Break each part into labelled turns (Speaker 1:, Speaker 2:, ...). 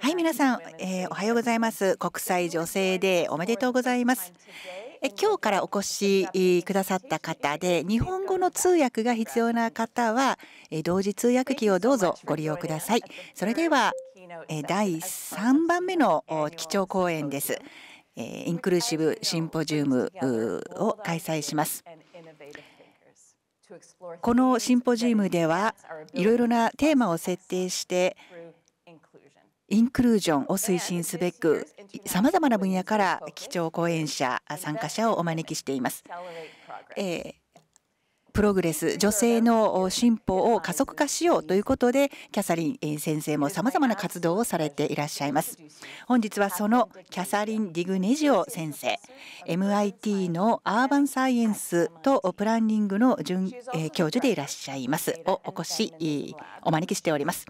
Speaker 1: はい皆さん、えー、おはようございます国際女性デーおめでとうございますえ今日からお越しくださった方で日本語の通訳が必要な方は同時通訳機をどうぞご利用くださいそれでは第3番目の基調講演ですインクルーシブシンポジウムを開催しますこのシンポジウムではいろいろなテーマを設定してインクルージョンを推進すべく、さまざまな分野から基調講演者、参加者をお招きしています。えープログレス女性の進歩を加速化しようということでキャサリン先生もさまざまな活動をされていらっしゃいます本日はそのキャサリン・ディグネジオ先生 MIT のアーバンサイエンスとプランニングの準教授でいらっしゃいますをお越しお招きしております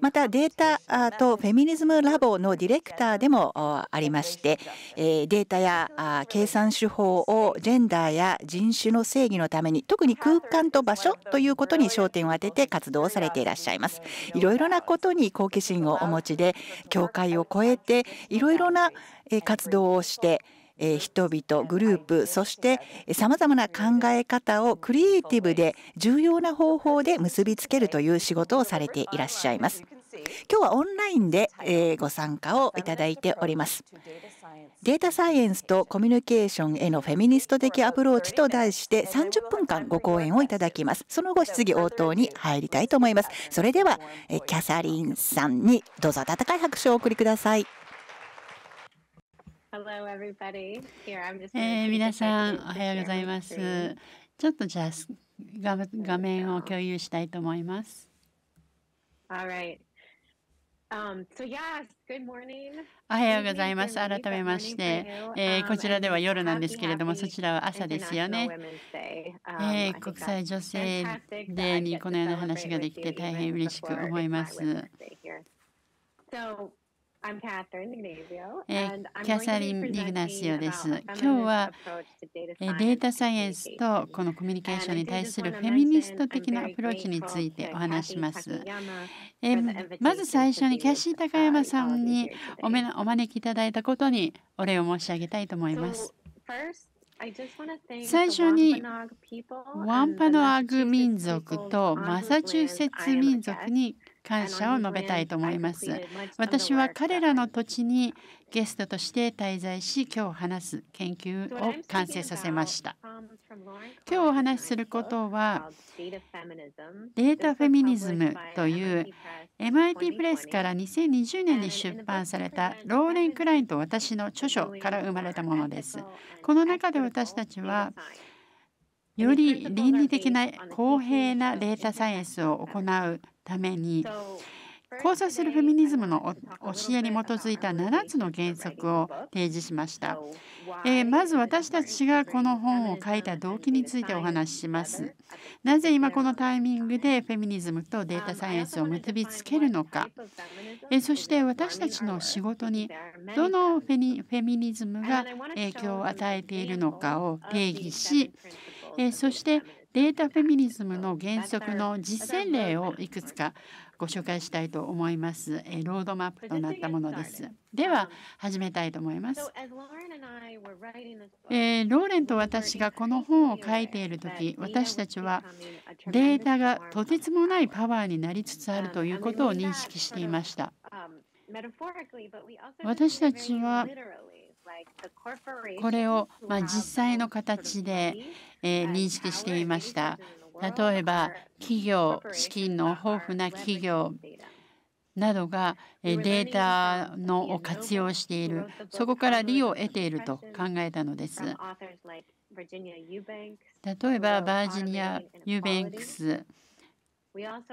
Speaker 1: またデータとフェミニズムラボのディレクターでもありましてデータや計算手法をジェンダーや人種の正義のために特に空間と場所ということに焦点を当てて活動をされていらっしゃいますいろいろなことに好奇心をお持ちで教会を超えていろいろな活動をして人々グループそしてさまざまな考え方をクリエイティブで重要な方法で結びつけるという仕事をされていらっしゃいます。今日はオンラインでご参加をいただいております。データサイエンスとコミュニケーションへのフェミニスト的アプローチと題して30分間ご講演をいただきます。その後質疑応答に入りたいと思います。それではキャサリンさんにどうぞ温かい拍手をお送りください。え皆さ
Speaker 2: んおはようございます。ちょっとじゃあ画面を共有したいと思います。
Speaker 3: All right. お
Speaker 2: はようございます。改めまして、えー、こちらでは夜なんですけれども、そちらは朝ですよね。
Speaker 3: えー、国際女性デーにこのような話ができて大変嬉しく思います。キャサリン・イグナシオです。今日
Speaker 2: はデータサイエンスとこのコミュニケーションに対するフェミニスト的なアプローチについてお話します。まず最初にキャシー高山さんにおお招きいただいたことにお礼を申し上げたいと思います。
Speaker 3: 最初にワンパノ
Speaker 2: アグ民族とマサチューセッツ民族に感謝を述べたいと思います。私は彼らの土地にゲストとして滞在し、今日話す研究を完成させました。今日お話しすることは、
Speaker 3: データフェ
Speaker 2: ミニズムという MIT プレスから2020年に出版されたローレン・クラインと私の著書から生まれたものです。この中で私たちは、より倫理的な公平なデータサイエンスを行うために交差するフェミニズムの教えに基づいた7つの原則を提示しました。えまず私たちがこの本を書いた動機についてお話しします。なぜ今このタイミングでフェミニズムとデータサイエンスを結びつけるのか、えそして私たちの仕事にどのフェミニズムが影響を与えているのかを定義し、えそしてデータフェミニズムの原則の実践例をいくつかご紹介したいと思います。ロードマップとなったものです。では始めたいと思います。えローレンと私がこの本を書いている時私たちはデータがとてつもないパワーになりつつあるということを認識していました。私たちはこれを、まあ、実際の形で、えー、認識していました。例えば企業資金の豊富な企業などがデータのを活用しているそこから利を得ていると考えたのです。例えばバージニア・ユーベンクス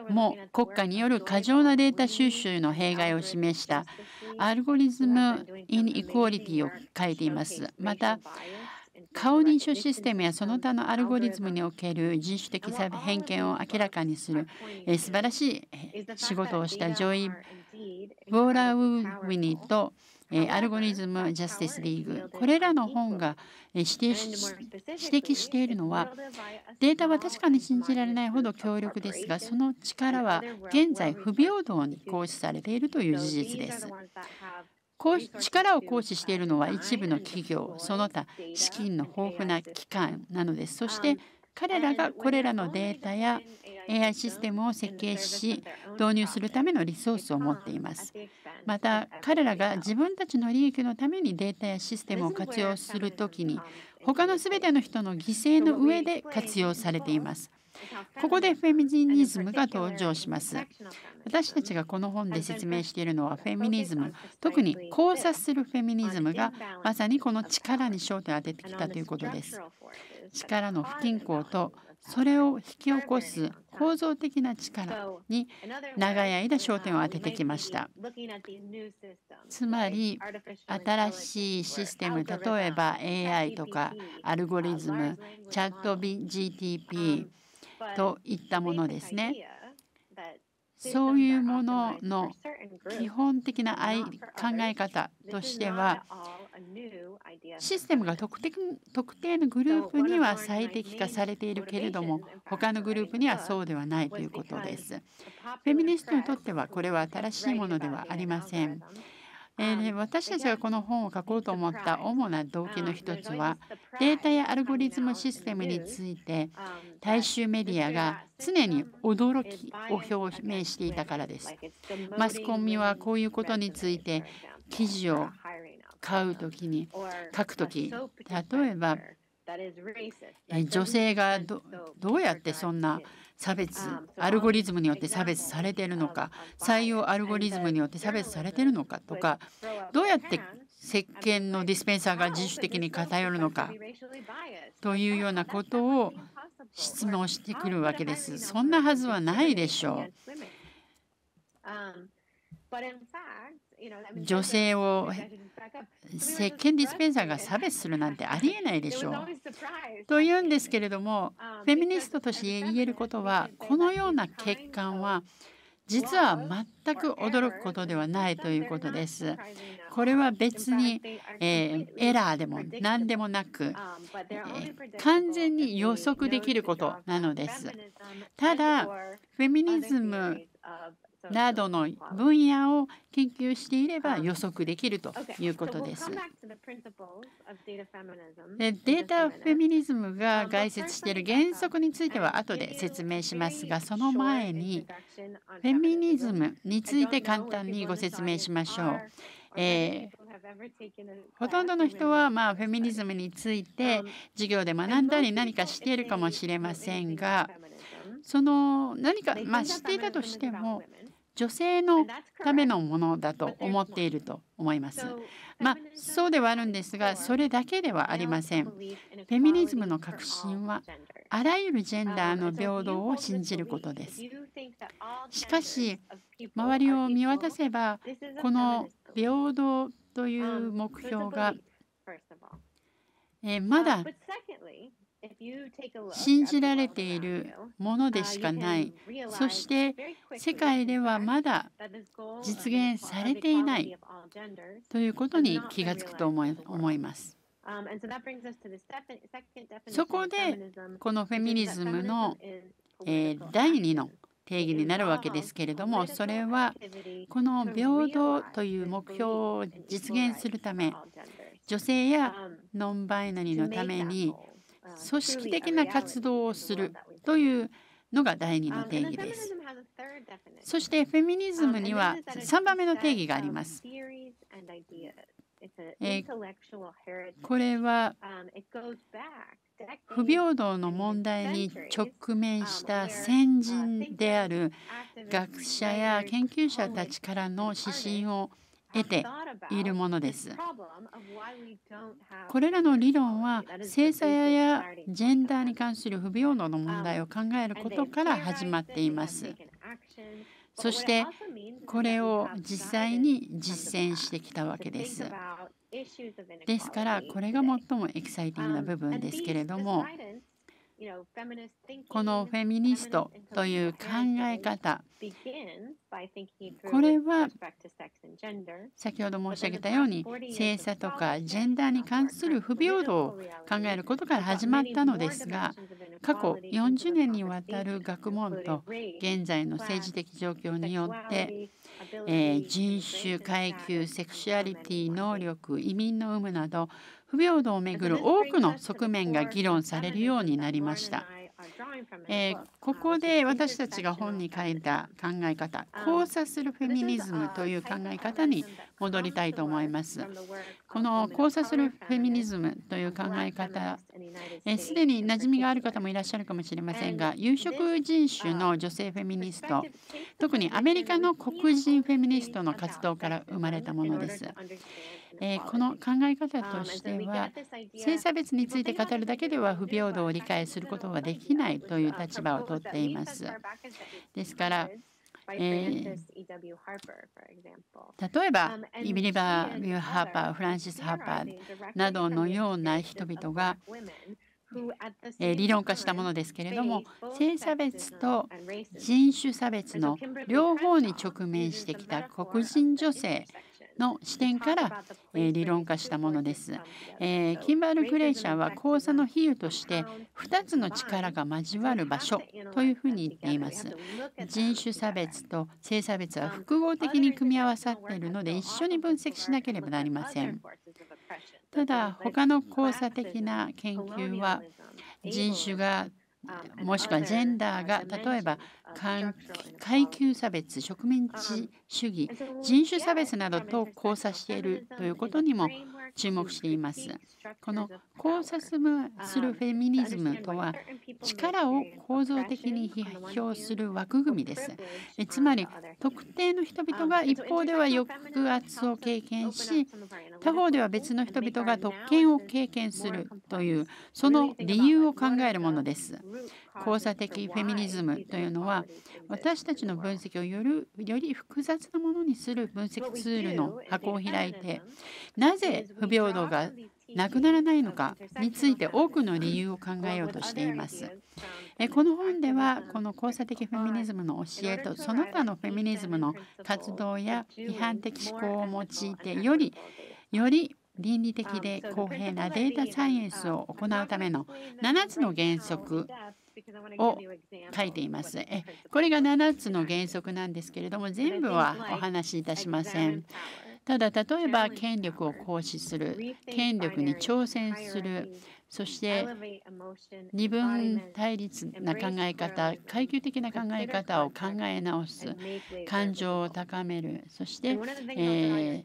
Speaker 2: も国家による過剰なデータ収集の弊害を示したアルゴリズム・イン・イクオリティを書いています。また、顔認証システムやその他のアルゴリズムにおける人種的偏見を明らかにする素晴らしい仕事をしたジョイ・ボーラウウィニとアルゴリズム・ジャスティス・リーグこれらの本が指指摘しているのはデータは確かに信じられないほど強力ですがその力は現在不平等に行使されているという事実です。力を行使しているのは一部の企業その他資金の豊富な機関なのですそして彼らがこれらのデータや AI システムを設計し導入するためのリソースを持っていますまた彼らが自分たちの利益のためにデータやシステムを活用するときに他の全ての人の犠牲の上で活用されていますここでフェミニズムが登場します。私たちがこの本で説明しているのはフェミニズム特に交差するフェミニズムがまさにこの力に焦点を当ててきたということです力の不均衡とそれを引き起こす構造的な力に長い間焦点を当ててきました
Speaker 3: つまり新しいシステム例えば AI とか
Speaker 2: アルゴリズムチャット GTP といったものですねそういうものの基本的な考え方としてはシステムが特定のグループには最適化されているけれども他のグループにはそうではないということです。フェミニストにとってはこれは新しいものではありません。え私たちがこの本を書こうと思った主な動機の一つはデータやアルゴリズムシステムについて大衆メディアが常に驚きを表明していたからです。マスコミはこういうことについて記事を買うときに書くとき例えば
Speaker 3: 女性がど
Speaker 2: うやってそんな差別アルゴリズムによって差別されているのか採用アルゴリズムによって差別されているのかとかどうやって石鹸のディスペンサーが自主的に偏るのかというようなことを質問してくるわけです。そんなはずはないでしょう。
Speaker 3: 女性を
Speaker 2: 石鹸ディスペンサーが差別するなんてありえないでしょう。というんですけれどもフェミニストとして言えることはこのような欠陥は実は全く驚くことではないということです。これは別に、えー、エラーでも何でもなく、
Speaker 3: えー、
Speaker 2: 完全に予測できることなのです。ただフェミニズムなどの分野を研究していれば予測できるということです。データフェミニズムが概説している原則については後で説明しますがその前にフェミニズムについて簡単にご説明しましょう。えーほとんどの人はまあフェミニズムについて授業で学んだり何かしているかもしれませんがその何かまあ知っていたとしても女性のためのものだと思っていると思います。まあ、そうではあるんですが、それだけではありません。フェミニズムの革新は、あらゆるジェンダーの平等を信じることです。
Speaker 3: しかし、周りを見渡せば、この
Speaker 2: 平等という目標が、えまだ
Speaker 3: 信じられ
Speaker 2: ているものでしかないそして世界ではまだ実現されていないということに気がつくと思います。
Speaker 3: そこで
Speaker 2: このフェミニズムの、え第2の定義になるわけですけれどもそれはこの平等という目標を実現するため女性やノンバイナリーのために組織的な活動をするというのが第2の定義です。そしてフェミニズムには3番目の定義があります。
Speaker 3: えこれは
Speaker 2: 不平等の問題に直面した先人である学者や研究者たちからの指針を得ているものです。これらの理論は性差やジェンダーに関する不平等の問題を考えることから始まっています。そしてこれを実際に実践してきたわけです。ですからこれが最もエキサイティングな部分ですけれどもこのフェミニストという考え方これは先ほど申し上げたように性差とかジェンダーに関する不平等を考えることから始まったのですが過去40年にわたる学問と現在の政治的状況によってえ人種、階級、セクシュアリティ、能力、移民の有無など不平等をめぐる多くの側面が議論されるようになりました。えー、ここで私たちが本に書いた考え方交差するフェミニズムという考え方に戻りたいと思います。この交差するフェミニズムという考え方すで、えー、に馴染みがある方もいらっしゃるかもしれませんが有色人種の女性フェミニスト特にアメリカの黒人フェミニストの活動から生まれたものです。えこの考え方としては性差別について語るだけでは不平等を理解することはできないという立場をとっています。ですから、
Speaker 3: えー、例えば、イビリバー・ミュー・ハーパー、フランシス・ハーパーなどのような人々が、
Speaker 2: え理論化したものですけれども性差別と人種差別の両方に直面してきた黒人女性の視点から、え理論化したものです、えキンバール・クレイシャーは交差の比喩として2つの力が交わる場所というふうに言っています人種差別と性差別は複合的に組み合わさっているので一緒に分析しなければなりませんただ他の交差的な研究は人種がもしくはジェンダーが例えば階級差別、植民地主義、人種差別などと交差しているということにも注目しています。この交差するフェミニズムとは力を構造的に批評する枠組みです。つまり特定の人々が一方では抑圧を経験し他方では別の人々が特権を経験するというその理由を考えるものです交差的フェミニズムというのは私たちの分析をより複雑なものにする分析ツールの箱を開いてなぜ不平等がなくならないのかについて多くの理由を考えようとしています。この本ではこの交差的フェミニズムの教えとその他のフェミニズムの活動や批判的思考を用いてよりより倫理的で公平なデータサイエンスを行うための7つの原則を書いています。えこれが7つの原則なんですけれども全部はお話しいたしません。ただ例えば権力を行使する権力に挑戦するそして二分対立な考え方階級的な考え方を考え直す感情を高めるそして、え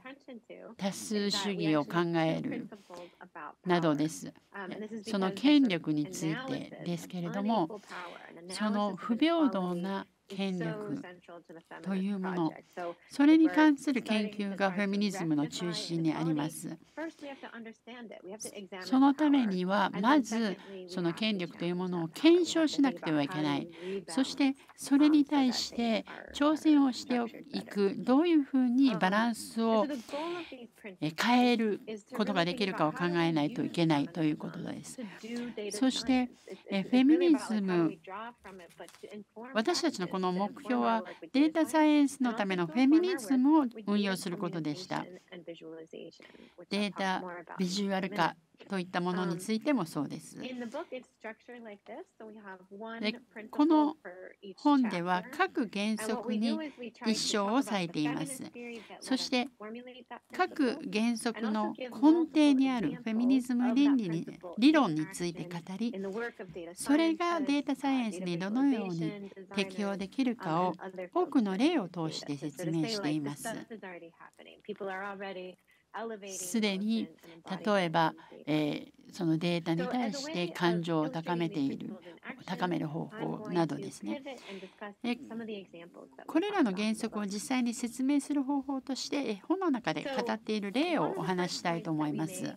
Speaker 2: 多数主義を考えるなどですその権力についてですけれどもその不平等な権力というものそれに関する研究がフェミニズムの中心にありますそのためにはまずその権力というものを検証しなくてはいけないそしてそれに対して挑戦をしていくどういうふうにバランスを変えることができるかを考えないといけないということですそしてフェミニズム私たちのこの目標はデータサイエンスのためのフェミニズムを運用することでした。データビジュアル化といったものについてもそうです。で
Speaker 3: この本では
Speaker 2: 各原則に一生を割いています。そして各原則の根底にあるフェミニズム倫理に理論について語りそれがデータサイエンスにどのように適用できるかを多くの例を通して説明しています。すでに例えば、えー、そのデータに対して感情を高めている高める方法などですねでこれらの原則を実際に説明する方法として本の中で語っている例をお話したいと思います。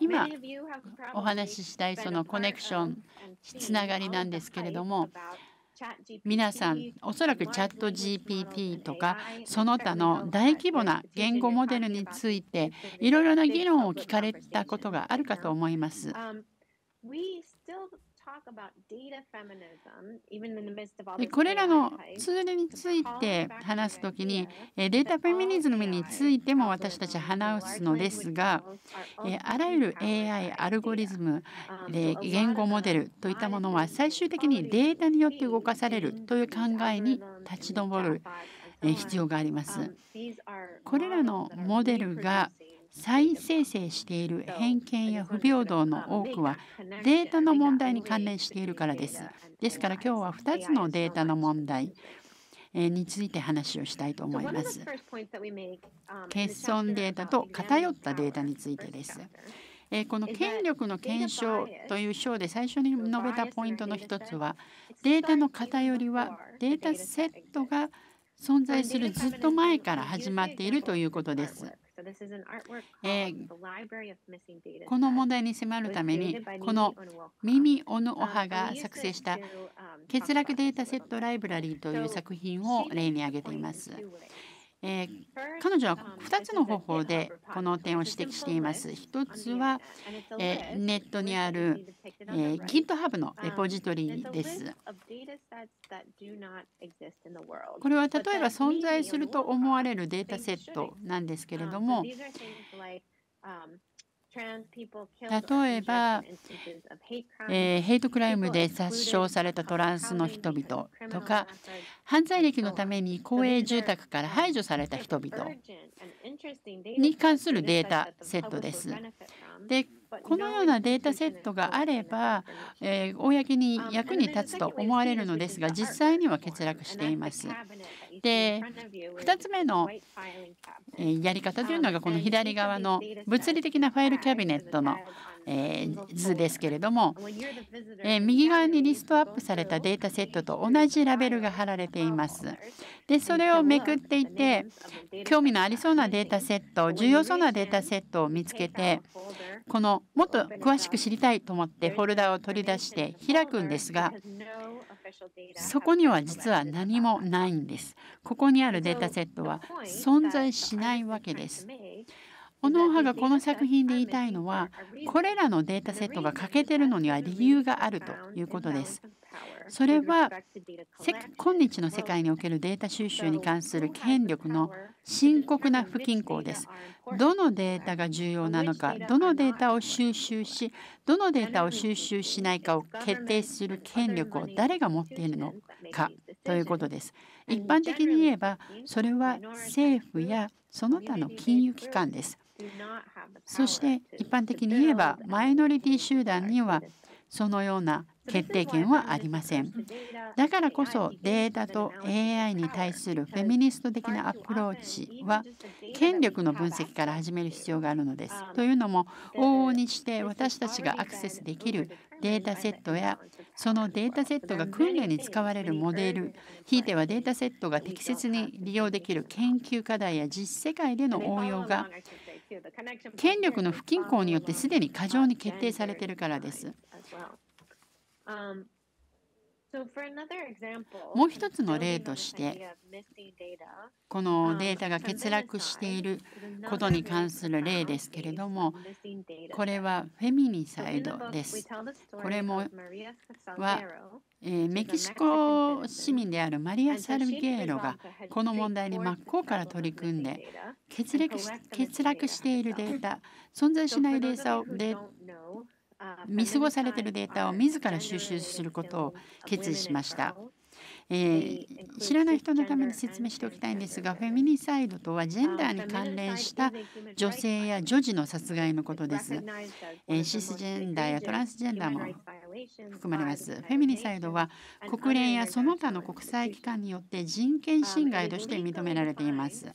Speaker 3: 今お話ししたいそのコネクション
Speaker 2: つながりなんですけれども皆さん、おそらくチャット GPT とか、その他の大規模な言語モデルについて、いろいろな議論を聞かれたことがあるかと思います。
Speaker 3: これらのツ
Speaker 2: ールについて話すときに、データフェミニズムについても私たち話すのですが、あらゆる AI、アルゴリズム、言語モデルといったものは最終的にデータによって動かされるという考えに立ち上る必要があります。これらのモデルが再生成している偏見や不平等の多くはデータの問題に関連しているからです。ですから今日は2つのデータの問題について話をしたいと思います。
Speaker 3: 欠損デー
Speaker 2: タと偏ったデータについてです。この権力の検証という章で最初に述べたポイントの一つはデータの偏りはデータセットが存在するずっと前から始まっているということです。
Speaker 3: えー、この問題に迫るために、このミ
Speaker 2: ミ・オヌ・オハが作成した欠落データセット・ライブラリーという作品を例に挙げています。えー、彼女は2つの方法でこの点を指摘しています。1つは、えー、ネットにある、えー、GitHub のレポジトリです。
Speaker 3: これは例えば存在すると
Speaker 2: 思われるデータセットなんですけれども、
Speaker 3: 例えば、え
Speaker 2: ー、ヘイトクライムで殺傷されたトランスの人々とか犯罪歴のために公営住宅から排除された人々
Speaker 3: に関するデータセットです。
Speaker 2: でこのようなデータセットがあれば、えー、公に役に立つと思われるのですが実際には欠落しています。で2つ目のやり方というのがこの左側の物理的なファイルキャビネットの図ですけれども右側にリストアップされたデータセットと同じラベルが貼られています。でそれをめくっていて興味のありそうなデータセット重要そうなデータセットを見つけてこのもっと詳しく知りたいと思ってフォルダを取り出して開くんですがそこには実は何もないんです。ここにあるデータセットは存在しないわけです。小野派がこの作品で言いたいのはこれらのデータセットが欠けてるのには理由があるということです。それは今日の世界におけるデータ収集に関する権力の深刻な不均衡です。どのデータが重要なのか、どのデータを収集し、どのデータを収集しないかを決定する権力を誰が持っているのかということです。一般的に言えば、それは政府やその他の金融機関です。そして一般的に言えば、マイノリティ集団にはそのような決定権はありません。だからこそデータと AI に対するフェミニスト的なアプローチは権力の分析から始める必要があるのです。というのも往々にして私たちがアクセスできるデータセットやそのデータセットが訓練に使われるモデルひいてはデータセットが適切に利用できる研究課題や実世界での応用が
Speaker 3: 権力の不均衡によってすで
Speaker 2: に過剰に決定されているからです。もう一つの例としてこのデータが欠落していることに関する例ですけれどもこれはフェミニサイドです。これもはメキシコ市民であるマリア・サルゲーロがこの問題に真っ向から取り組んで欠落しているデータ存在しないデータをデータ見過ごされているデータを自ら収集することを決意しました。えー、知らない人のために説明しておきたいんですがフェミニサイドとはジェンダーに関連した女性や女児の殺害のことです、えー、シスジェンダーやトランスジェンダーも含まれますフェミニサイドは
Speaker 3: 国連やその
Speaker 2: 他の国際機関によって人権侵害として認められています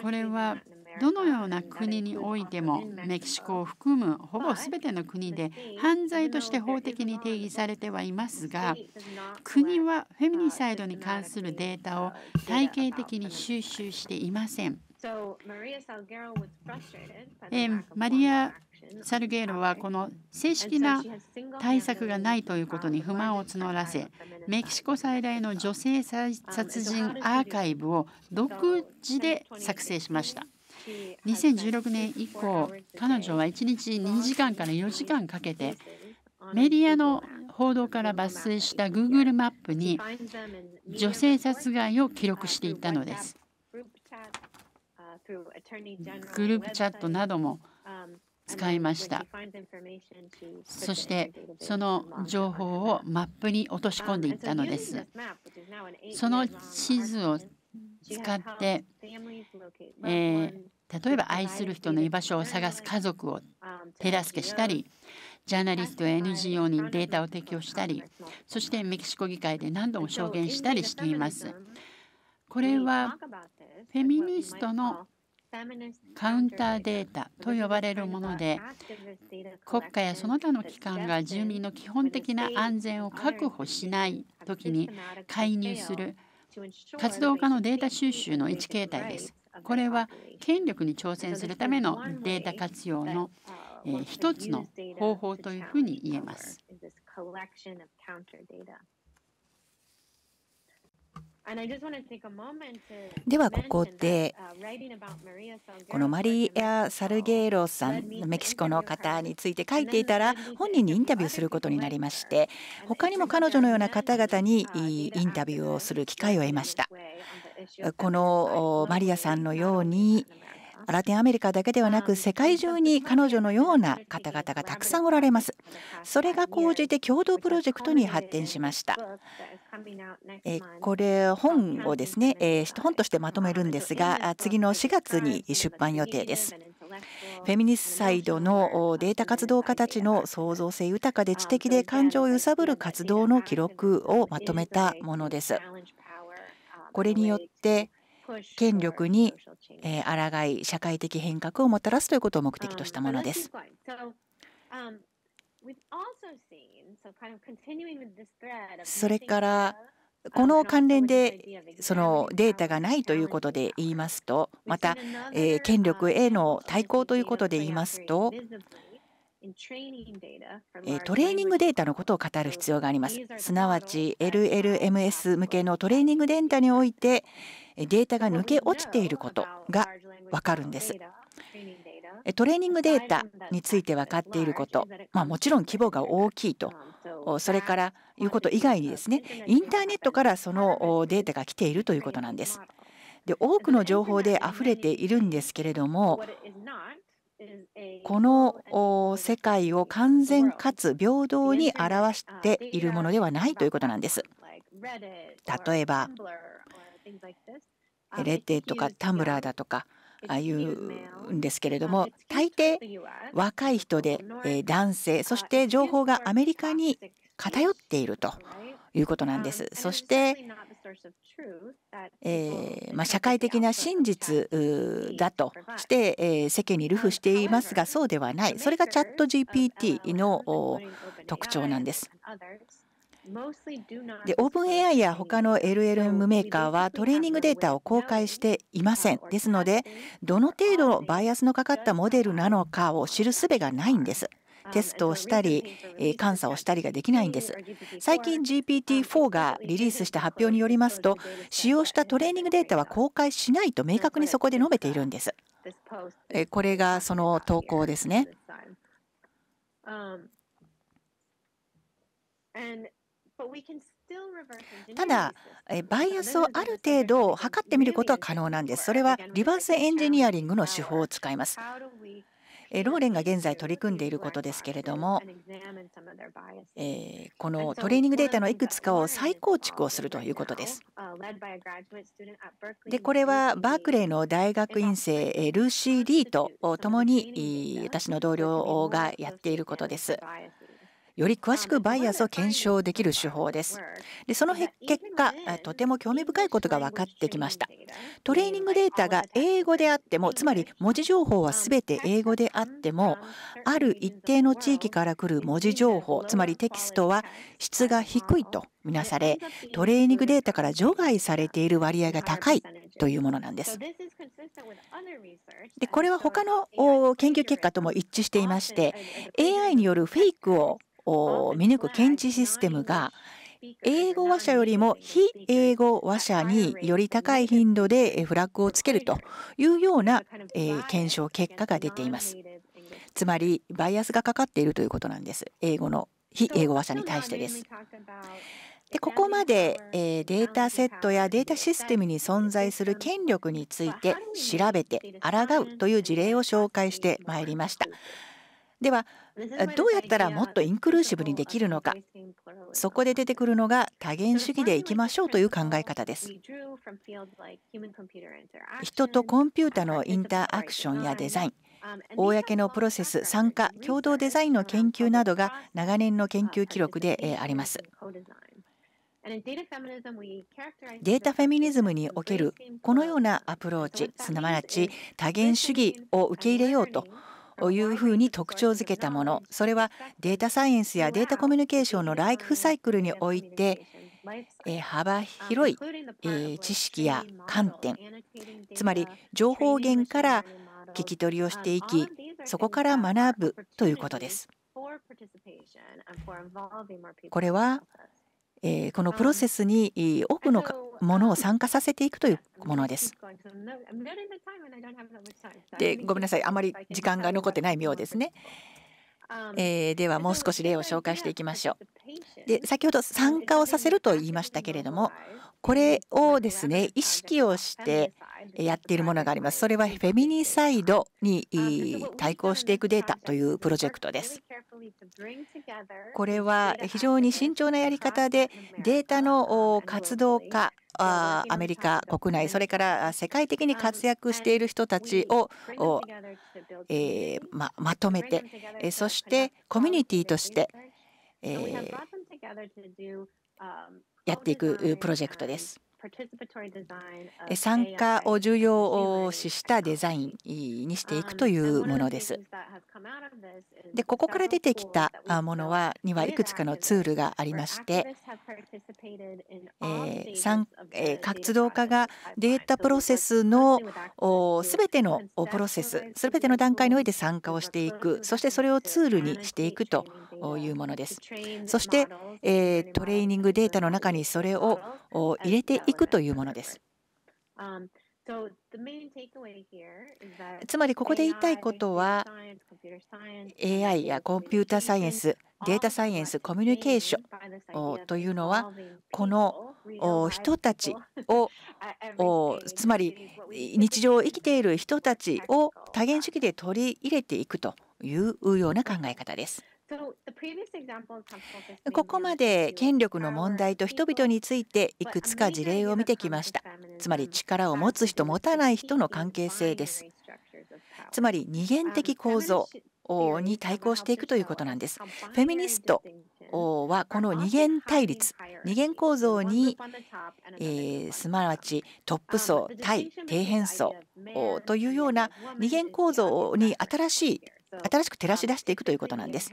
Speaker 2: これはどのような国においてもメキシコを含むほぼ全ての国で犯罪として法的に定義されてはいますが国はフェミニサイドに関するデータを体系的に収集していません。マリア・サルゲーロはこの正式な対策がないということに不満を募らせメキシコ最大の女性殺人アーカイブを独自で作成しました。2016年以降彼女は1日2時間から4時間かけてメディアの報道から抜粋した Google マップに
Speaker 3: 女性殺害
Speaker 2: を記録していたのです。
Speaker 3: グループチャットなども
Speaker 2: 使いました。そしてその情報をマップに落とし込んでいったのです。その地図を使って、えー、例えば愛する人の居場所を探す家族を手助けしたりジャーナリストや NGO にデータを提供したりそしてメキシコ議会で何度も証言したりしています。これはフェミニストの
Speaker 3: カウンターデータと呼ばれるもので国家
Speaker 2: やその他の機関が住民の基本的な安全を確保しない時に介入する活動家のデータ収集の一形態です。これは権力に挑戦するためのデータ活用の一つの方法というふうに言えます。
Speaker 1: ではここでこのマリア・サルゲーロさんメキシコの方について書いていたら本人にインタビューすることになりまして他にも彼女のような方々にインタビューをする機会を得ました。このマリアさんのようにアラテンアメリカだけではなく世界中に彼女のような方々がたくさんおられますそれが講じて共同プロジェクトに発展しましたえこれ本をですね、え本としてまとめるんですが次の4月に出版予定ですフェミニスサイドのデータ活動家たちの創造性豊かで知的で感情を揺さぶる活動の記録をまとめたものです。これによって権力に、え抗い社会的変革をもたらすということを目的としたものです。
Speaker 3: それから
Speaker 1: この関連でそのデータがないということで言いますとまた、え権力への対抗ということで言いますとトレーニングデータのことを語る必要があります。すなわち LLMS 向けのトレーニングデータにおいてデータが抜け落ちていることが分かるんです。トレーニングデータについて分かっていること、まあ、もちろん規模が大きいとそれからいうこと以外にですねインターネットからそのデータが来ているということなんです。で多くの情報であふれているんですけれどもこの世界を完全かつ平等に表しているものではないということなんです。例えばレッテとかタムラーだとかああいうんですけれども大抵若い人で男性そして情報がアメリカに偏っているということなんです。そしてえーまあ、社会的な真実だとして、えー、世間に流布していますがそうではないそれがチャット GPT の特徴なんです。でオープン AI や他の LLM メーカーはトレーニングデータを公開していませんですのでどの程度バイアスのかかったモデルなのかを知る術がないんです。テストをしたり、監査をしたりができないんです。最近 GPT-4 がリリースした発表によりますと、使用したトレーニングデータは公開しないと明確にそこで述べているんです。これがその投稿ですね。ただ、バイアスをある程度測ってみることは可能なんです。それはリバースエンジニアリングの手法を使います。ローレンが現在取り組んでいることですけれども、えこのトレーニングデータのいくつかを再構築をするということです。でこれはバークレーの大学院生ルーシー・リーと共に私の同僚がやっていることです。より詳しくバイアスを検証できる手法です。でその結果とても興味深いことが分かってきました。トレーニングデータが英語であってもつまり文字情報は全て英語であってもある一定の地域から来る文字情報つまりテキストは質が低いとみなされトレーニングデータから除外されている割合が高いというものなんです。でこれは他の研究結果とも一致していまして AI によるフェイクを見抜く検知システムが英語話者よりも非英語話者により高い頻度でフラッグをつけるというような検証結果が出ています。つまりバイアスがかかっているということなんです。英語の非英語話者に対してです。でここまで、えデータセットやデータシステムに存在する権力について調べて抗うという事例を紹介してまいりました。ではどうやったらもっとインクルーシブにできるのかそこで出てくるのが多元主義でいきましょうという考え方です人とコンピュータのインターアクションやデザイン公のプロセス参加共同デザインの研究などが長年の研究記録でありますデータフェミニズムにおけるこのようなアプローチすなわち多元主義を受け入れようというふうに特徴づけたものそれはデータサイエンスやデータコミュニケーションのライフサイクルにおいて幅広い知識や観点つまり情報源から聞き取りをしていきそこから学ぶということです。これはえー、このプロセスに多くのものを参加させていくというものです。でごめんなさいあまり時間が残ってない妙ですね。えー、ではもう少し例を紹介していきましょう。で先ほど参加をさせると言いましたけれどもこれをですね意識をしてやっているものがあります。それはフェミニサイドに対抗していくデータというプロジェクトです。これは非常に慎重なやり方でデータの活動化アメリカ国内それから世界的に活躍している人たちを、えままとめてそしてコミュニティとして、えやっていくプロジェクトです。参加を重要視したデザインにしていくというものです。でここから出てきたものはにはいくつかのツールがありまして、えー、活動家がデータプロセスのすべてのプロセスすべての段階において参加をしていくそしてそれをツールにしていくというものです。そして、えー、トレーニングデータの中にそれを入れていいくというものです。つまりここで言いたいことは AI やコンピュータサイエンスデータサイエンスコミュニケーションというのはこの人たちをつまり日常を生きている人たちを多元主義で取り入れていくというような考え方です。ここまで権力の問題と人々についていくつか事例を見てきました。つまり力を持つ人持たない人の関係性です。つまり二元的構造に対抗していくということなんです。フェミニストはこの二元対立二元構造に、えー、すなわちトップ層対底辺層というような二元構造に新しい新しく照らし出していくということなんです。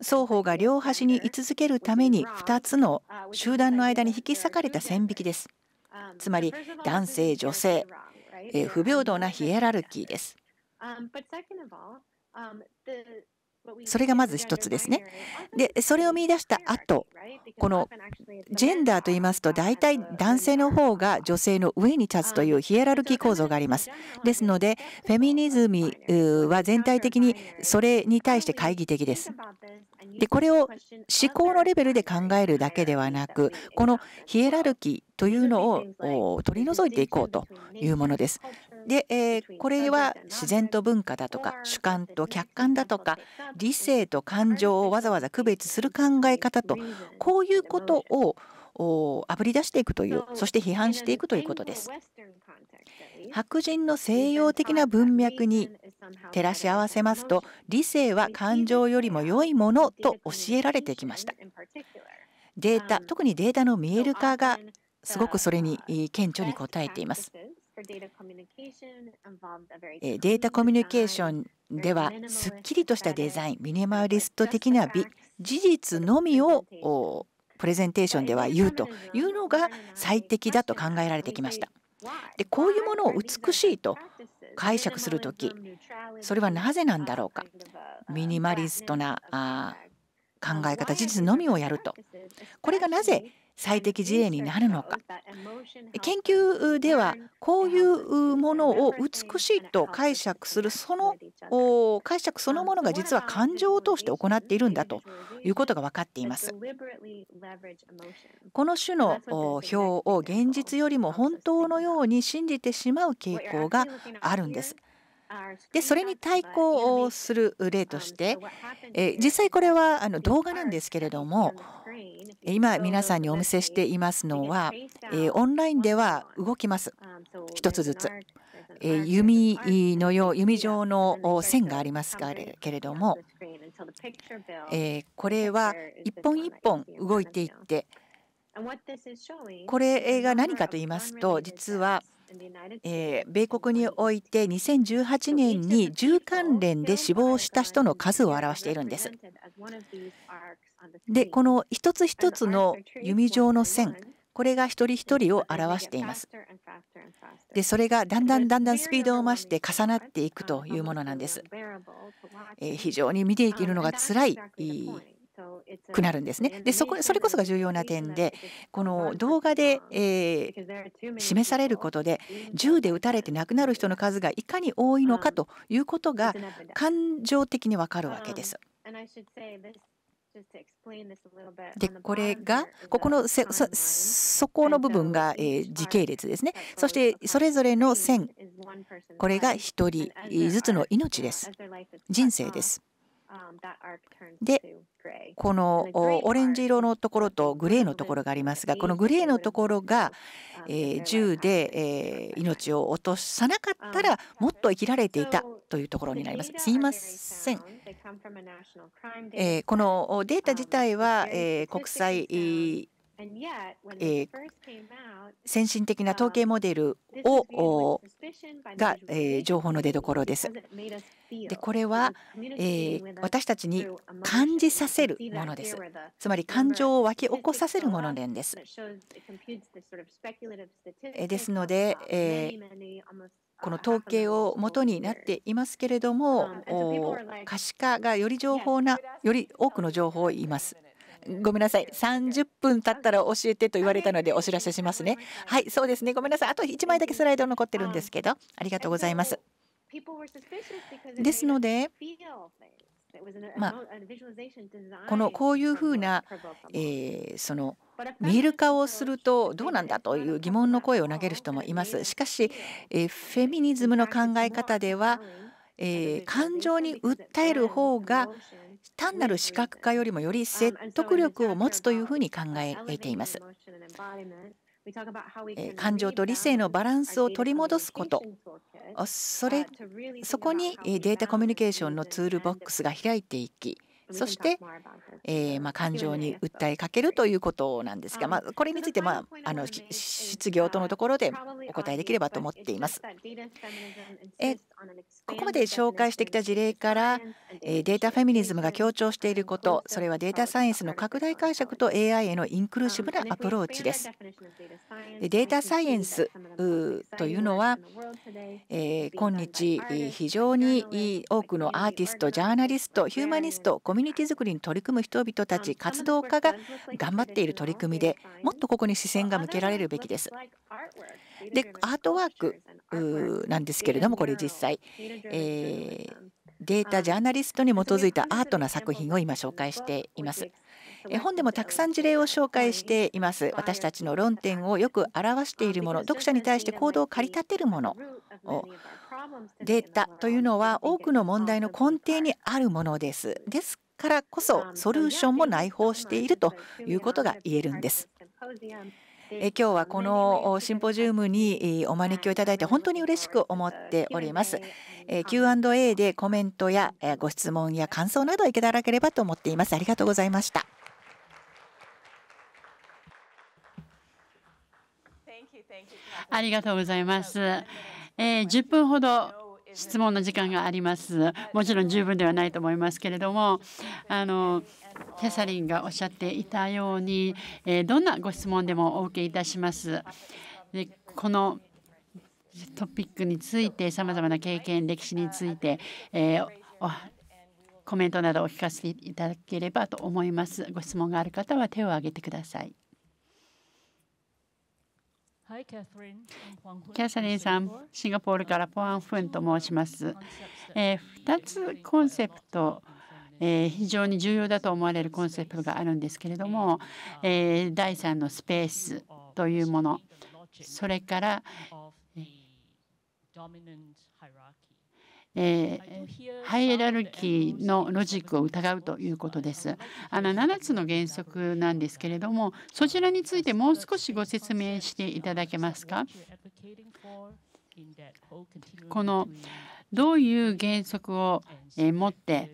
Speaker 1: 双方が両端に居続けるために2つの集団の間に引き裂かれた線引きです。つまり男性、女性、え不平等なヒエラルキーです。それがまず一つですね。で、それを見出した後、このジェンダーと言いますと、大体男性の方が女性の上に立つというヒエラルキー構造があります。ですので、フェミニズムは全体的にそれに対して懐疑的です。で、これを思考のレベルで考えるだけではなく、このヒエラルキーというのを取り除いていこうというものです。で、えー、これは自然と文化だとか主観と客観だとか理性と感情をわざわざ区別する考え方とこういうことをあぶり出していくというそして批判していくということです白人の西洋的な文脈に照らし合わせますと理性は感情よりも良いものと教えられてきましたデータ特にデータの見える化がすごくそれに顕著に応えていますデータコミュニケーションではすっきりとしたデザインミニマリスト的な美事実のみをプレゼンテーションでは言うというのが最適だと考えられてきました。でこういうものを美しいと解釈する時それはなぜなんだろうかミニマリストな考え方事実のみをやるとこれがなぜ最適事例になるのか研究ではこういうものを美しいと解釈するその解釈そのものが実は感情を通して行っているんだということが分かっていますこの種の表を現実よりも本当のように信じてしまう傾向があるんですでそれに対抗をする例として、え実際これはあの動画なんですけれども今皆さんにお見せしていますのは、えオンラインでは動きます1つずつ。弓のよう弓状の線がありますけれども、
Speaker 3: えこれは一本
Speaker 1: 一本動いていってこれが何かと言いますと実はえー、米国において2018年に銃関連で死亡した人の数を表しているんです。でこの一つ一つの弓状の線これが一人一人を表しています。でそれがだんだんだんだんスピードを増して重なっていくというものなんです。えー、非常に見ていけるのが辛いくなるんですね。でそこそれこそが重要な点でこの動画で、えー、示されることで銃で撃たれて亡くなる人の数がいかに多いのかということが感情的にわかるわけです。でこれがここのそそこの部分が、え時系列ですねそしてそれぞれの線これが1人ずつの命です人生です。で、このオレンジ色のところとグレーのところがありますが、このグレーのところが、え銃で、え命を落とさなかったら、もっと生きられていたというところになります。すいません。えこのデータ自体は、え国際先進的な統計モデルをが、え情報の出どころです。でこれは、え私たちに感じさせるものです。つまり感情を湧き起こさせるものなんです。ですので、えこの統計をもとになっていますけれども可視化がより情報なより多くの情報を言います。ごめんなさい。30分経ったら教えてと言われたのでお知らせしますね。はい、そうですね。ごめんなさい。あと1枚だけスライド残ってるんですけど、ありがとうございます。
Speaker 3: ですので、まあ、このこういうふうな、え
Speaker 1: ー、その見える化をするとどうなんだという疑問の声を投げる人もいます。しかし、えー、フェミニズムの考え方では、えー、感情に訴える方が単なる視覚化よりもより説得力を持つというふうに考えています。感情と理性のバランスを取り戻すことそれそこにデータコミュニケーションのツールボックスが開いていきそして、えーまあ、感情に訴えかけるということなんですが、まあ、これについて、まあ、あの失業とのところでお答えできればと思っています。えここまで紹介してきた事例からえデータフェミニズムが強調していることそれはデータサイエンスの拡大解釈と AI へのインクルーシブなアプローチです。データサイエンスというのは、え今日非常に多くのアーティストジャーナリストヒューマニストコミュニティづくりに取り組む人々たち活動家が頑張っている取り組みでもっとここに視線が向けられるべきです。でアートワークなんですけれどもこれ実際、えー、データジャーナリストに基づいたアートな作品を今紹介しています。本でもたくさん事例を紹介しています。私たちの論点をよく表しているもの、読者に対して行動を駆り立てるものをデータというのは多くの問題の根底にあるものです。ですからこそソリューションも内包しているということが言えるんです。え今日はこのシンポジウムにお招きをいただいて本当に嬉しく思っております。Q&A でコメントやご質問や感想などいただければと思っています。ありがとうございました。
Speaker 2: ありがとうございます。えー、10分ほど質問の時間があります。もちろん十分ではないと思いますけれども、あのキャサリンがおっしゃっていたように、えどんなご質問でもお受けいたします。でこのトピックについて、さまざまな経験、歴史について、えー、コメントなどお聞かせいただければと思います。ご質問がある方は手を挙げてください。キャサリンさん、シンガポールからポアン・フンと申します。え2つコンセプトえ非常に重要だと思われるコンセプトがあるんですけれども、え第3のスペースというものそれからえー、ハイエラルキーのロジックを疑うということです。あの7つの原則なんですけれどもそちらについてもう少しご説明していただけますかこのどういう原則を持って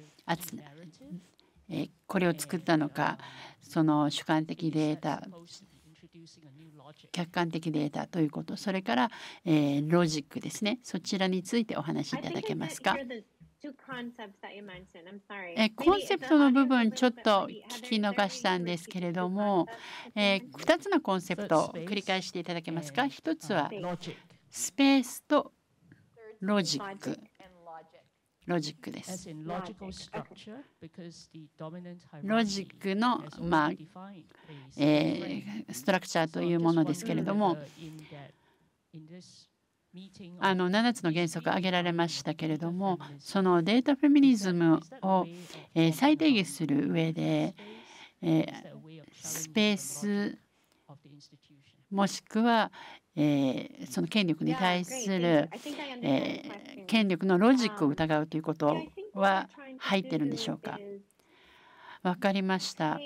Speaker 2: これを作ったのかその主観的データ客観的データということそれから、えー、ロジックですねそちらについてお話しいただけますか
Speaker 3: えコンセプトの部
Speaker 2: 分ちょっと聞き逃したんですけれども、えー、2つのコンセプト繰り返していただけますか1つはスペースとロジックロジックです。ロジックの、まあえー、ストラクチャーというものですけれども、あの7つの原則挙げられましたけれども、そのデータフェミニズムを、えー、再定義する上で、えー、スペースもしくは、えその権力に対する、え権力のロジックを疑うということは入ってるんでしょうか。わかりました。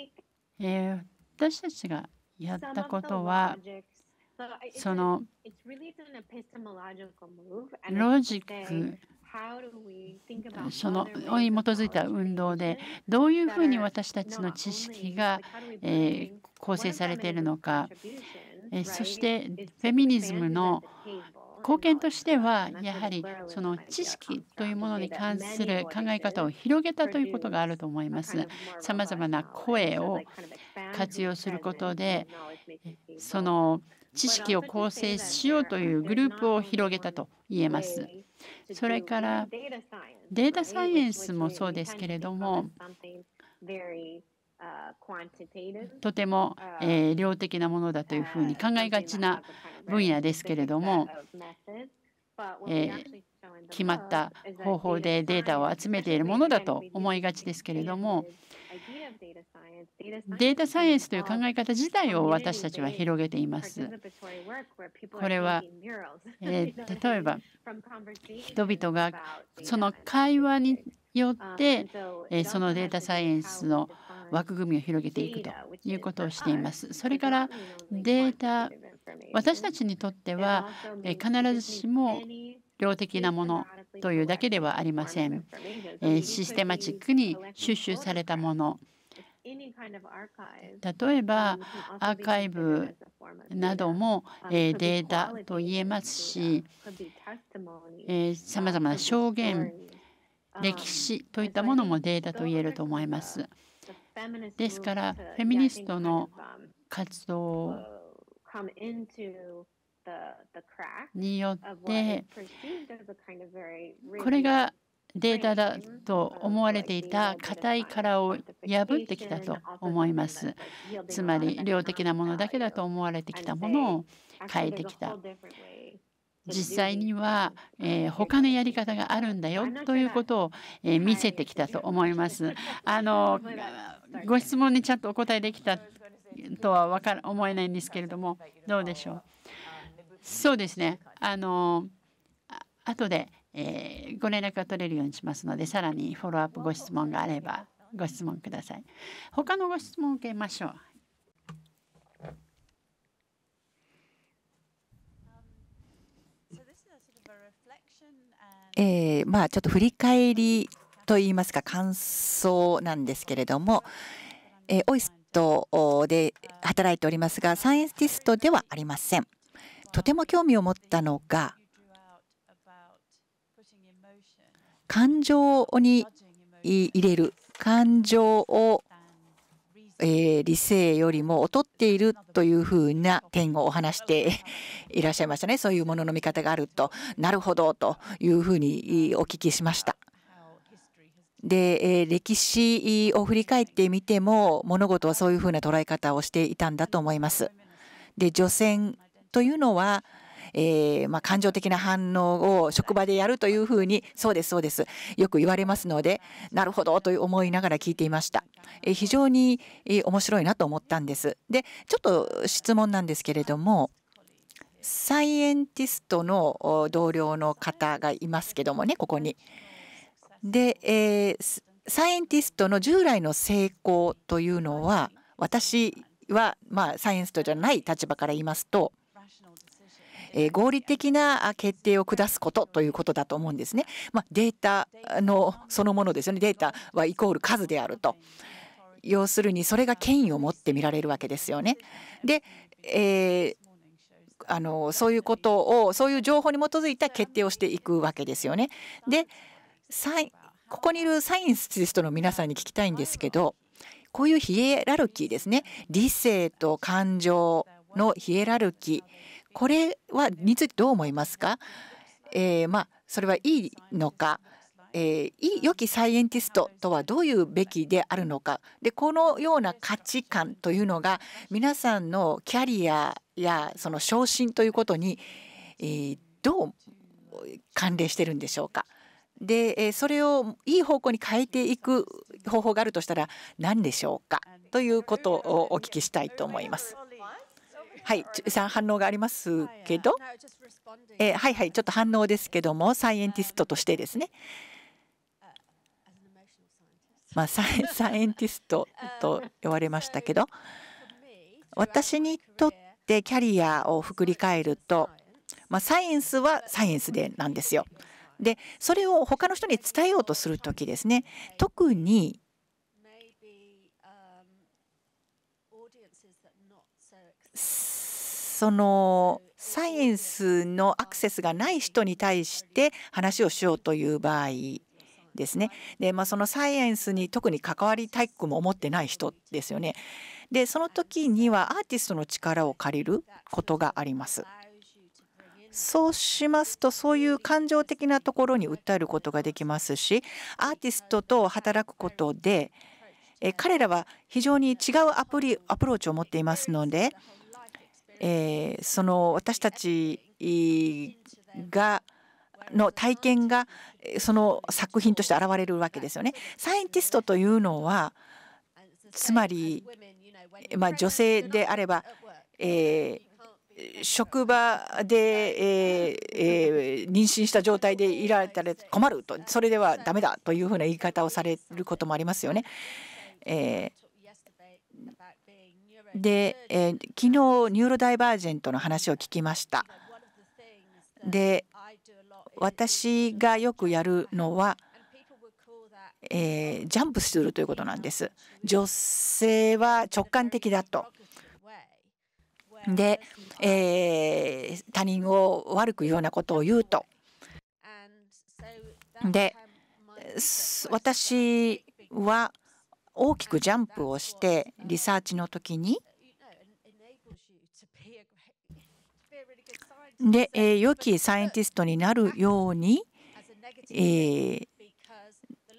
Speaker 2: え私たちがやったことは、
Speaker 3: そのロジック
Speaker 2: そのに基づいた運動でどういうふうに私たちの知識が、え構成されているのかそしてフェミニズムの貢献としてはやはりその知識というものに関する考え方を広げたということがあると思います。さまざまな声を活用することでその知識を構成しようというグループを広げたと言えます。それからデータサイエンスもそうですけれどもとても、えー、量的なものだというふうに考えがちな分野ですけれども、えー、決まった方法でデータを集めているものだと思いがちですけれども
Speaker 3: データサイエンスという考え方自体を私たちは広げています。これは、えー、例えば人
Speaker 2: 々がその会話によって、えー、そのデータサイエンスの枠組みを広げていくということをしています。それからデータ私たちにとっては必ずしも量的なものというだけではありません。システマチックに収集されたもの
Speaker 1: 例えば
Speaker 2: アーカイブなどもデータと言えますしさまざまな証言歴史といったものもデータと言えると思います。
Speaker 3: ですから、フェミニストの
Speaker 2: 活動
Speaker 3: によって
Speaker 2: これがデータだと思われていた硬い殻を破ってきたと思いますつまり量的なものだけだと思われてきたものを変えてきた
Speaker 3: 実際に
Speaker 2: は、えー、他のやり方があるんだよということを、えー、見せてきたと思います。あの ご質問にちゃんとお答えできたとはか思えないんですけれどもどうでしょう。そうですね。あの後で、えー、ご連絡が取れるようにしますのでさらにフォローアップご質問があればご質問ください。他のご質問を受けましょう。
Speaker 1: えー、まあちょっと振り返りといいますか感想なんですけれども、えー、オイストで働いておりますがサイエンティストではありません。とても興味を持ったのが感情に入れる感情をえー、理性よりも劣っているというふうな点をお話して いらっしゃいましたね。そういうものの見方があると、なるほどというふうにお聞きしました。で、え歴史を振り返ってみても、物事はそういうふうな捉え方をしていたんだと思います。で、除染というのは、えー、まあ、感情的な反応を職場でやるというふうに、そうです、そうです。よく言われますので、なるほどと思いながら聞いていました。えー、非常に、え面白いなと思ったんです。で、ちょっと質問なんですけれども、サイエンティストの同僚の方がいますけどもね、ここに。で、えー、サイエンティストの従来の成功というのは、私は、まあ、サイエンストじゃない立場から言いますと、えー、合理的な決定を下すことということだと思うんですね。まあ、データのそのものですよね。データはイコール数であると。要するにそれが権威を持って見られるわけですよね。で、えーあのそういうことをそういう情報に基づいた決定をしていくわけですよね。でここにいるサイエンストの皆さんに聞きたいんですけどこういうヒエラルキーですね理性と感情のヒエラルキーこれはについてどう思いますか、えー、まあ、それはいいのか、えー、良きサイエンティストとはどういうべきであるのかでこのような価値観というのが皆さんのキャリアやその昇進ということに、えー、どう関連してるんでしょうか。でそれをいい方向に変えていく方法があるとしたら何でしょうかということをお聞きしたいと思います。はいさん反応がありますけどえはいはいちょっと反応ですけどもサイエンティストとしてですねまあ サイエンティストと言われましたけど私にとってキャリアを振り返るとまあサイエンスはサイエンスでなんですよ。でそれを他の人に伝えようとする時ですね特にそのサイエンスのアクセスがない人に対して話をしようという場合ですね。で、まあ、そのサイエンスに特に関わりたくも思ってない人ですよね。で、その時にはアーティストの力を借りることがあります。そうしますとそういう感情的なところに訴えることができますしアーティストと働くことで彼らは非常に違うアプリアプローチを持っていますのでえー、その私たちがの体験がその作品として現れるわけですよね。サイエンティストというのはつまり、まあ、女性であれば、えー、職場で、えーえー、妊娠した状態でいられたら困るとそれではダメだというふうな言い方をされることもありますよね。えーで、えー、昨日ニューロダイバージェントの話を聞きました。で私がよくやるのは、えー、ジャンプするということなんです。女性は直感的だと。で、えー、他人を悪く言うようなことを言うと。で私は大きくジャンプをしてリサーチの時にで、えー、良きサイエンティストになるように、えー、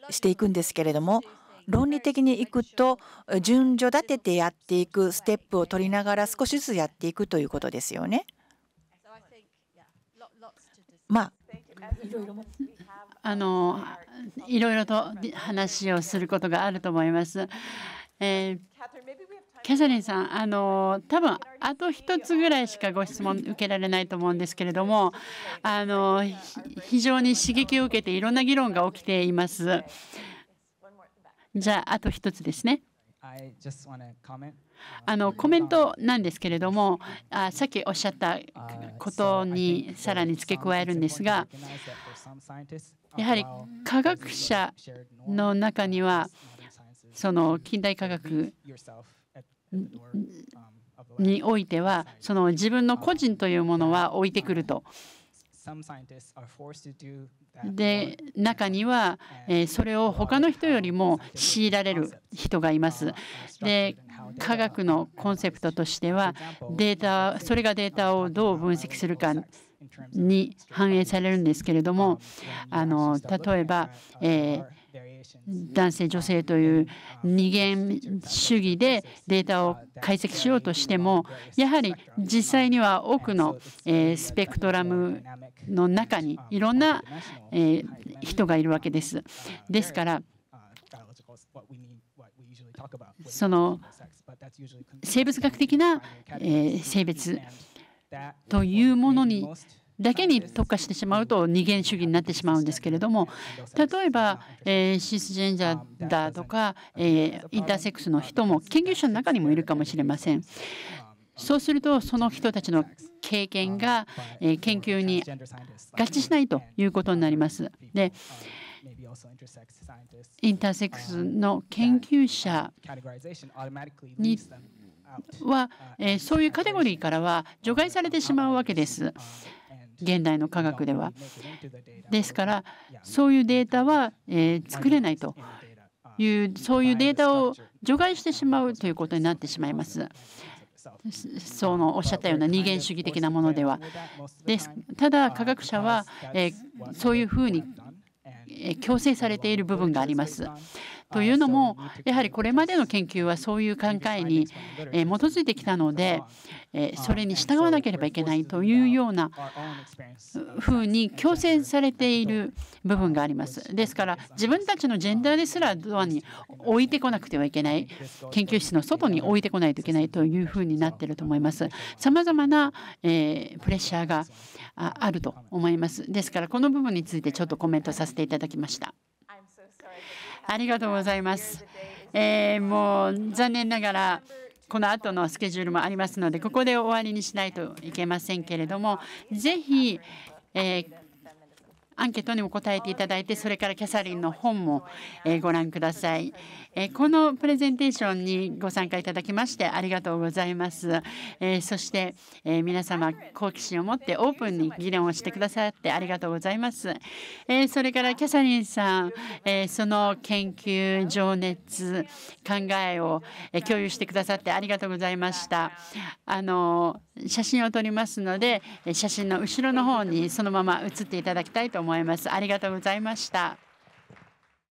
Speaker 1: していくんですけれども論理的にいくと順序立ててやっていくステップを取りながら少しずつやっていくということですよね。
Speaker 2: まああのいろいろと話をすることがあると思います。えー、キャサリンさん、あの多分あと1つぐらいしかご質問受けられないと思うんですけれどもあの非常に刺激を受けていろんな議論が起きています。じゃあ、あと1つですね。あのコメントなんですけれどもあさっきおっしゃったことにさらに付け加えるんですがやはり科学者の中にはその近代科学においてはその自分の個人というものは置いてくると。で中にはそれを他の人よりも強いられる人がいます。で科学のコンセプトとしてはデータそれがデータをどう分析するかに反映されるんですけれどもあの例えば、えー、男性女性という二元主義でデータを解析しようとしてもやはり実際には多くの、えスペクトラムの中にいろんな、え人がいるわけです。ですからその生物学的な、え性別というものにだけに特化してしまうと二元主義になってしまうんですけれども例えば、えー、シスジェンジャーだとか、えー、インターセックスの人も研究者の中にもいるかもしれません。そうするとその人たちの経験が、えー、研究に合致しないということになります。で
Speaker 1: インターセックスの
Speaker 2: 研究者
Speaker 1: には、
Speaker 2: えー、そういうカテゴリーからは除外されてしまうわけです。現代の科学では。ですからそういうデータは、えー、作れないというそういうデータを除外してしまうということになってしまいます。そのおっしゃったような二元主義的なものでは。ですただ科学者は、えー、そういうふうに強制されている部分があります。というのもやはりこれまでの研究はそういう考えに基づいてきたのでそれに従わなければいけないというようなふうに強制されている部分があります。ですから自分たちのジェンダーですらドアに置いてこなくてはいけない研究室の外に置いてこないといけないというふうになっていると思います。さまざまなプレッシャーがあると思います。ですからこの部分についてちょっとコメントさせていただきました。ありがとうございます。えー、もう残念ながらこの後のスケジュールもありますのでここで終わりにしないといけませんけれどもぜひ、えー、アンケートにも答えていただいてそれからキャサリンの本もご覧ください。えこのプレゼンテーションにご参加いただきましてありがとうございます。えそして、え皆様好奇心を持ってオープンに議論をしてくださってありがとうございます。えそれからキャサリンさん、えその研究情熱考えを共有してくださってありがとうございました。あの写真を撮りますので写真の後ろの方にそのまま写っていただきたいと思います。ありがとうございました。